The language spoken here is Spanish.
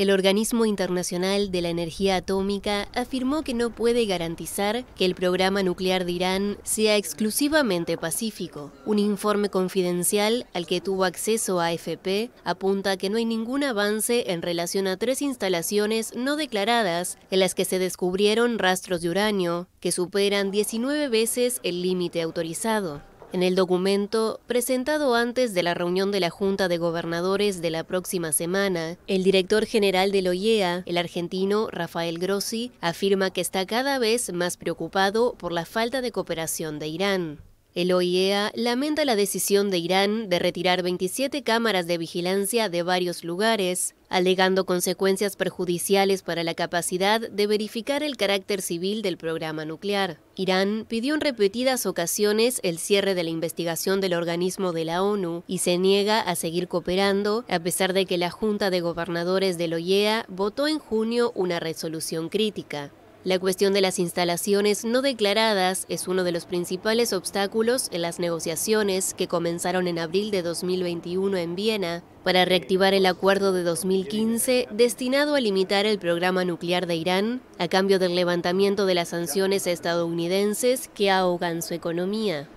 El Organismo Internacional de la Energía Atómica afirmó que no puede garantizar que el programa nuclear de Irán sea exclusivamente pacífico. Un informe confidencial al que tuvo acceso AFP apunta que no hay ningún avance en relación a tres instalaciones no declaradas en las que se descubrieron rastros de uranio, que superan 19 veces el límite autorizado. En el documento, presentado antes de la reunión de la Junta de Gobernadores de la próxima semana, el director general de la e OIEA, el argentino Rafael Grossi, afirma que está cada vez más preocupado por la falta de cooperación de Irán. El OIEA lamenta la decisión de Irán de retirar 27 cámaras de vigilancia de varios lugares, alegando consecuencias perjudiciales para la capacidad de verificar el carácter civil del programa nuclear. Irán pidió en repetidas ocasiones el cierre de la investigación del organismo de la ONU y se niega a seguir cooperando, a pesar de que la Junta de Gobernadores del OIEA votó en junio una resolución crítica. La cuestión de las instalaciones no declaradas es uno de los principales obstáculos en las negociaciones que comenzaron en abril de 2021 en Viena para reactivar el acuerdo de 2015 destinado a limitar el programa nuclear de Irán a cambio del levantamiento de las sanciones estadounidenses que ahogan su economía.